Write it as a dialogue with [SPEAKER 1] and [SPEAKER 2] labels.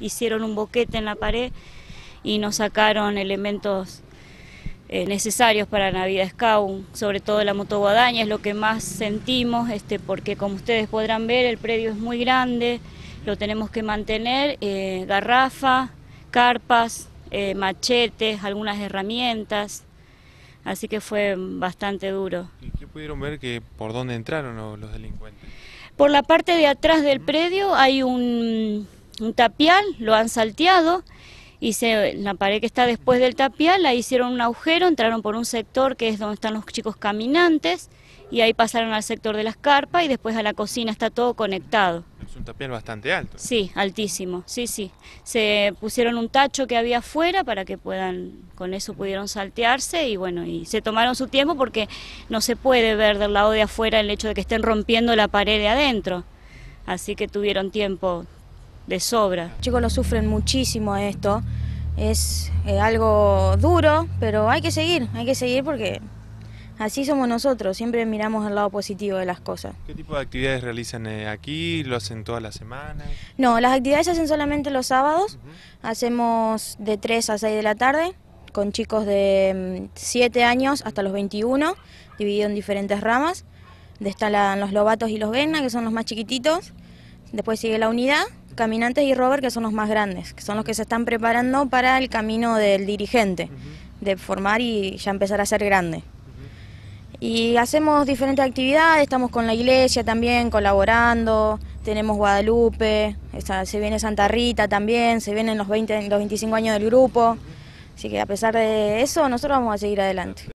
[SPEAKER 1] Hicieron un boquete en la pared y nos sacaron elementos eh, necesarios para Navidad Scout, sobre todo la motoguadaña, es lo que más sentimos, este, porque como ustedes podrán ver, el predio es muy grande, lo tenemos que mantener, eh, garrafa, carpas, eh, machetes, algunas herramientas, así que fue bastante duro. ¿Y
[SPEAKER 2] qué pudieron ver que por dónde entraron los delincuentes?
[SPEAKER 1] Por la parte de atrás del predio hay un un tapial, lo han salteado y se, la pared que está después del tapial la hicieron un agujero, entraron por un sector que es donde están los chicos caminantes y ahí pasaron al sector de las carpas y después a la cocina, está todo conectado.
[SPEAKER 2] Es un tapial bastante alto.
[SPEAKER 1] Sí, altísimo, sí, sí. Se pusieron un tacho que había afuera para que puedan, con eso pudieron saltearse y bueno, y se tomaron su tiempo porque no se puede ver del lado de afuera el hecho de que estén rompiendo la pared de adentro. Así que tuvieron tiempo de sobra. Los chicos lo sufren muchísimo esto, es eh, algo duro, pero hay que
[SPEAKER 2] seguir, hay que seguir porque así somos nosotros, siempre miramos el lado positivo de las cosas. ¿Qué tipo de actividades realizan eh, aquí? ¿Lo hacen todas las semanas? No, las actividades se hacen solamente los sábados, hacemos de 3 a 6 de la tarde con chicos de 7 mm, años hasta los 21, dividido en diferentes ramas. Destalan los lobatos y los venas, que son los más chiquititos. Después sigue la unidad, Caminantes y Robert, que son los más grandes, que son los que se están preparando para el camino del dirigente, de formar y ya empezar a ser grande. Y hacemos diferentes actividades, estamos con la iglesia también colaborando, tenemos Guadalupe, se viene Santa Rita también, se vienen los, 20, los 25 años del grupo, así que a pesar de eso nosotros vamos a seguir adelante.